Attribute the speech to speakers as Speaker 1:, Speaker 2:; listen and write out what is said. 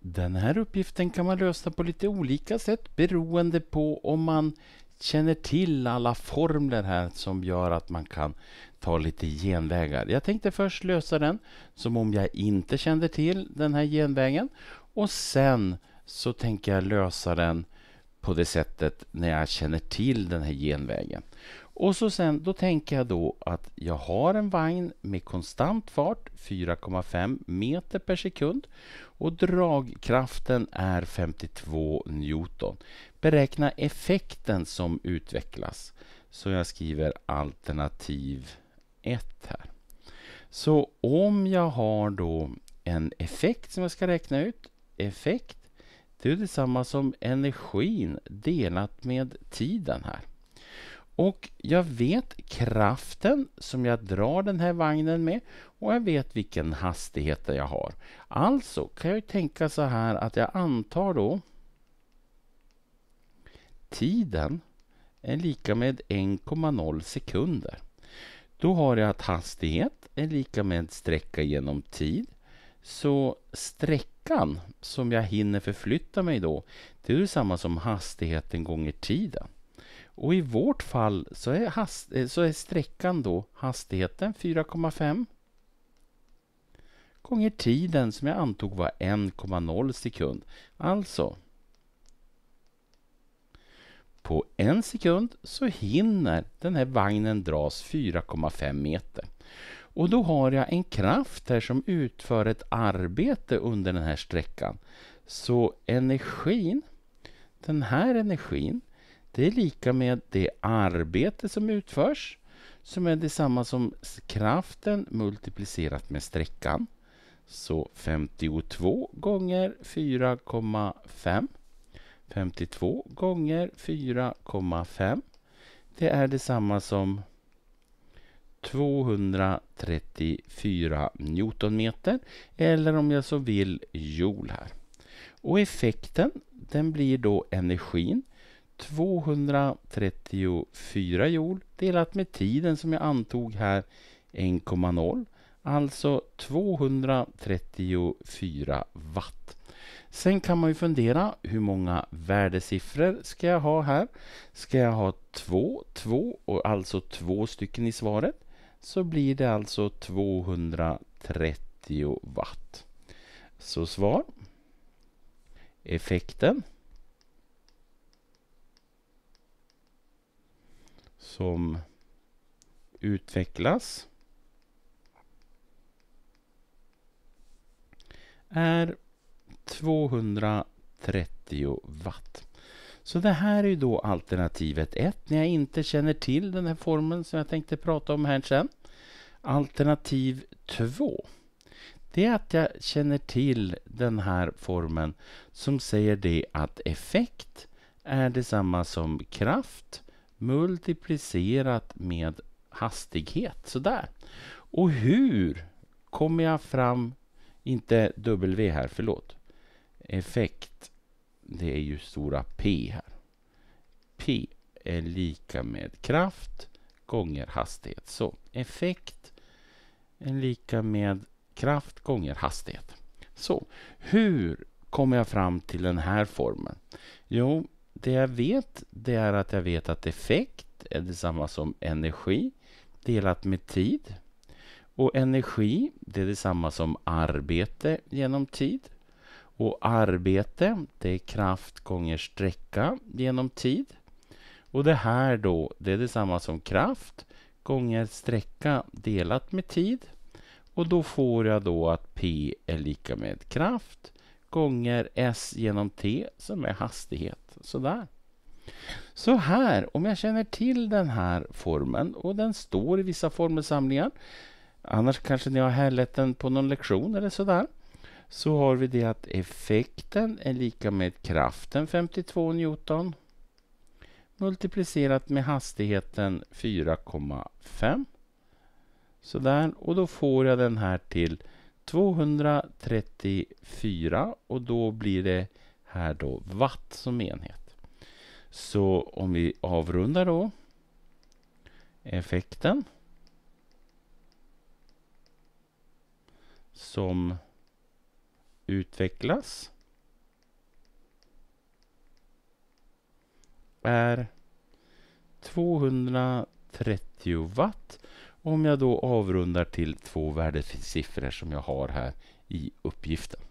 Speaker 1: Den här uppgiften kan man lösa på lite olika sätt beroende på om man känner till alla formler här som gör att man kan ta lite genvägar. Jag tänkte först lösa den som om jag inte kände till den här genvägen och sen så tänker jag lösa den på det sättet när jag känner till den här genvägen. Och så sen, då tänker jag då att jag har en vagn med konstant fart, 4,5 meter per sekund och dragkraften är 52 Newton. Beräkna effekten som utvecklas. Så jag skriver alternativ 1 här. Så om jag har då en effekt som jag ska räkna ut, effekt det är detsamma som energin delat med tiden här. Och jag vet kraften som jag drar den här vagnen med och jag vet vilken hastighet jag har. Alltså kan jag tänka så här att jag antar då tiden är lika med 1,0 sekunder. Då har jag att hastighet är lika med sträcka genom tid så sträckan som jag hinner förflytta mig då, det är samma som hastigheten gånger tiden. Och i vårt fall så är, hast, eh, så är sträckan då hastigheten 4,5 gånger tiden som jag antog var 1,0 sekund. Alltså, på en sekund så hinner den här vagnen dras 4,5 meter. Och då har jag en kraft här som utför ett arbete under den här sträckan. Så energin, den här energin, det är lika med det arbete som utförs som är detsamma som kraften multiplicerat med sträckan. Så 52 gånger 4,5. 52 gånger 4,5. Det är detsamma som 234 newtonmeter eller om jag så vill joule här. Och effekten den blir då energin 234 joule delat med tiden som jag antog här 1,0 alltså 234 watt. Sen kan man ju fundera hur många värdesiffror ska jag ha här? Ska jag ha två, två och alltså två stycken i svaret? så blir det alltså 230 watt. Så svar. Effekten som utvecklas är 230 watt. Så det här är ju då alternativet 1 när jag inte känner till den här formeln som jag tänkte prata om här sen. Alternativ 2 det är att jag känner till den här formeln som säger det att effekt är detsamma som kraft multiplicerat med hastighet. Sådär. Och hur kommer jag fram, inte W här, förlåt, effekt det är ju stora P här. P är lika med kraft gånger hastighet. Så effekt är lika med kraft gånger hastighet. Så hur kommer jag fram till den här formeln? Jo, det jag vet det är att jag vet att effekt är detsamma som energi delat med tid. Och energi det är detsamma som arbete genom tid. Och arbete, det är kraft gånger sträcka genom tid. Och det här då, det är detsamma som kraft gånger sträcka delat med tid. Och då får jag då att P är lika med kraft gånger S genom T som är hastighet. Sådär. Så här, om jag känner till den här formeln och den står i vissa formelsamlingar. Annars kanske ni har härlett den på någon lektion eller sådär så har vi det att effekten är lika med kraften 52 Newton multiplicerat med hastigheten 4,5. Sådär, och då får jag den här till 234 och då blir det här då watt som enhet. Så om vi avrundar då effekten som utvecklas är 230 watt. Om jag då avrundar till två värdesiffror som jag har här i uppgiften.